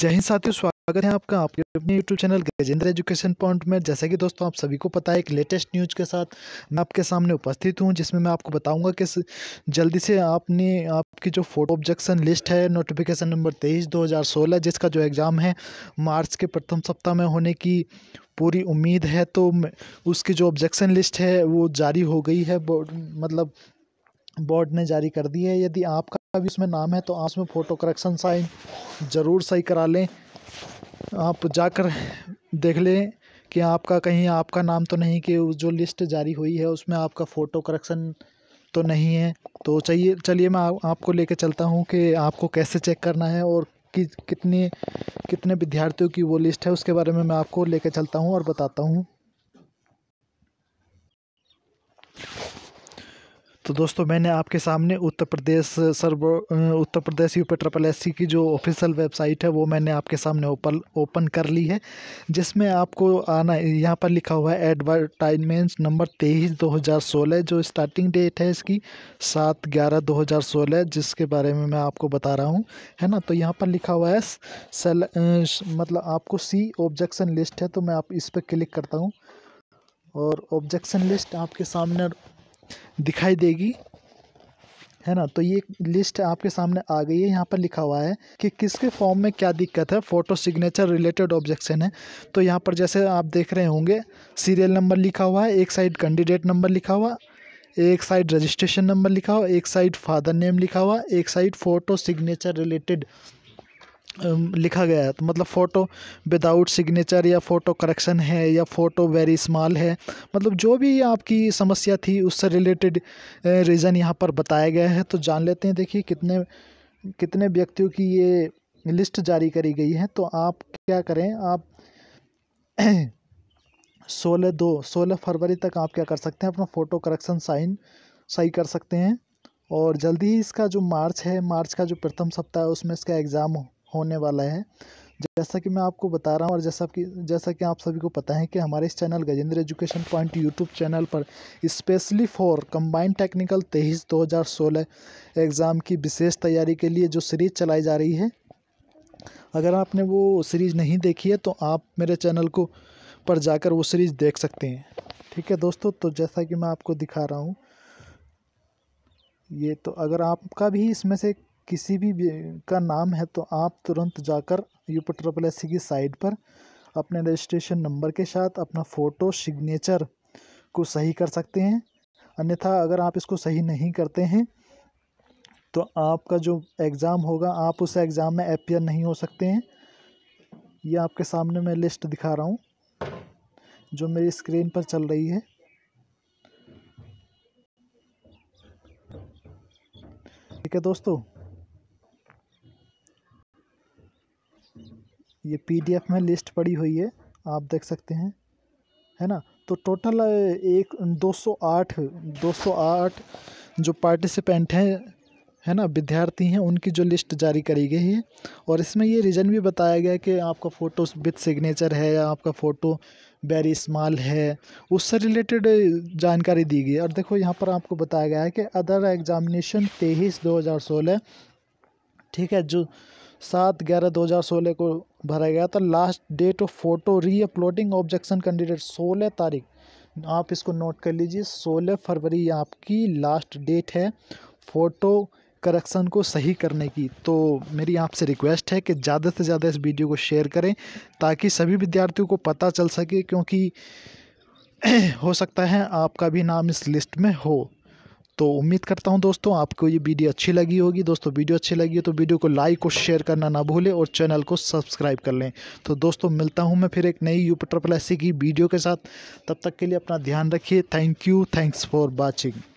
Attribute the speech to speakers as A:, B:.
A: जय हिंद साथियों स्वागत है आपका आपके अपने YouTube channel Gajendra education point में जैसा कि दोस्तों आप सभी को पता है एक लेटेस्ट न्यूज के साथ मैं आपके सामने उपस्थित हूं जिसमें मैं आपको बताऊंगा कि जल्दी से आपने आपकी जो फोटो ऑब्जेक्शन लिस्ट है नोटिफिकेशन नंबर तेईस दो हज़ार सोलह जिसका जो एग्ज़ाम है मार्च के प्रथम सप्ताह में होने की पूरी उम्मीद है तो उसकी जो ऑब्जेक्शन लिस्ट है वो जारी हो गई है मतलब बोर्ड ने जारी कर दी है यदि आपका अभी उसमें नाम है तो आप उसमें फ़ोटो करेक्शन साइन ज़रूर सही करा लें आप जाकर देख लें कि आपका कहीं आपका नाम तो नहीं कि जो लिस्ट जारी हुई है उसमें आपका फ़ोटो करेक्शन तो नहीं है तो चाहिए चलिए मैं आ, आपको लेके चलता हूँ कि आपको कैसे चेक करना है और कि कितने कितने विद्यार्थियों की वो लिस्ट है उसके बारे में मैं आपको लेके चलता हूँ और बताता हूँ तो दोस्तों मैंने आपके सामने उत्तर प्रदेश सर्व Uttar Pradesh UP triple S की जो ऑफिशियल वेबसाइट है वो मैंने आपके सामने ओपन ओपन कर ली है जिसमें आपको आना यहाँ पर लिखा हुआ है एडवर्टाइजमेंट नंबर तेईस दो हज़ार सोलह जो स्टार्टिंग डेट है इसकी सात ग्यारह दो हज़ार सोलह जिसके बारे में मैं आपको बता रहा हूँ है ना तो यहाँ पर लिखा हुआ है सेल मतलब आपको सी ऑब्जेक्शन लिस्ट है तो मैं आप इस पर क्लिक करता हूँ और ऑब्जेक्शन लिस्ट आपके सामने दिखाई देगी है ना तो ये लिस्ट आपके सामने आ गई है यहाँ पर लिखा हुआ है कि किसके फॉर्म में क्या दिक्कत है फ़ोटो सिग्नेचर रिलेटेड ऑब्जेक्शन है तो यहाँ पर जैसे आप देख रहे होंगे सीरियल नंबर लिखा हुआ है एक साइड कैंडिडेट नंबर लिखा हुआ एक साइड रजिस्ट्रेशन नंबर लिखा हुआ एक साइड फादर नेम लिखा हुआ एक साइड फ़ोटो सिग्नेचर रिलेटेड लिखा गया है तो मतलब फ़ोटो विदाउट सिग्नेचर या फ़ोटो करेक्शन है या फ़ोटो वेरी स्मॉल है मतलब जो भी आपकी समस्या थी उससे रिलेटेड रीज़न यहाँ पर बताया गया है तो जान लेते हैं देखिए कितने कितने व्यक्तियों की ये लिस्ट जारी करी गई है तो आप क्या करें आप सोलह दो सोलह फरवरी तक आप क्या कर सकते हैं अपना फ़ोटो करेक्शन साइन सही कर सकते हैं और जल्दी ही इसका जो मार्च है मार्च का जो प्रथम सप्ताह है उसमें इसका एग्ज़ाम होने वाला है जैसा कि मैं आपको बता रहा हूँ और जैसा कि जैसा कि आप सभी को पता है कि हमारे इस channel Gajendra education point YouTube channel पर स्पेशली फॉर कंबाइंड टेक्निकल तेईस 2016 एग्ज़ाम की विशेष तैयारी के लिए जो सीरीज़ चलाई जा रही है अगर आपने वो सीरीज़ नहीं देखी है तो आप मेरे चैनल को पर जाकर वो सीरीज़ देख सकते हैं ठीक है दोस्तों तो जैसा कि मैं आपको दिखा रहा हूँ ये तो अगर आपका भी इसमें से किसी भी का नाम है तो आप तुरंत जाकर यूपी ट्रिपल एस की साइट पर अपने रजिस्ट्रेशन नंबर के साथ अपना फ़ोटो सिग्नेचर को सही कर सकते हैं अन्यथा अगर आप इसको सही नहीं करते हैं तो आपका जो एग्ज़ाम होगा आप उस एग्ज़ाम में अपियर नहीं हो सकते हैं ये आपके सामने मैं लिस्ट दिखा रहा हूँ जो मेरी स्क्रीन पर चल रही है ठीक है दोस्तों ये पीडीएफ में लिस्ट पड़ी हुई है आप देख सकते हैं है ना तो टोटल एक दो दो सौ आठ सौ आठ जो पार्टिसिपेंट हैं है ना विद्यार्थी हैं उनकी जो लिस्ट जारी करी गई है और इसमें ये रीज़न भी बताया गया कि आपका फ़ोटो विथ सिग्नेचर है या आपका फ़ोटो वेरी स्मॉल है उससे रिलेटेड जानकारी दी गई और देखो यहाँ पर आपको बताया गया है कि अदर एग्जामिनेशन तेईस दो हज़ार सोलह ठीक है जो सात ग्यारह दो हज़ार सोलह को भरा गया था last date of photo re uploading objection candidate सोलह तारीख आप इसको नोट कर लीजिए सोलह फरवरी आपकी लास्ट डेट है फ़ोटो करक्शन को सही करने की तो मेरी आपसे रिक्वेस्ट है कि ज़्यादा से ज़्यादा इस वीडियो को शेयर करें ताकि सभी विद्यार्थियों को पता चल सके क्योंकि हो सकता है आपका भी नाम इस लिस्ट में हो तो उम्मीद करता हूँ दोस्तों आपको ये वीडियो अच्छी लगी होगी दोस्तों वीडियो अच्छी लगी हो तो वीडियो को लाइक और शेयर करना ना भूलें और चैनल को सब्सक्राइब कर लें तो दोस्तों मिलता हूँ मैं फिर एक नई यू ट्रिपल एस की वीडियो के साथ तब तक के लिए अपना ध्यान रखिए thank you thanks for watching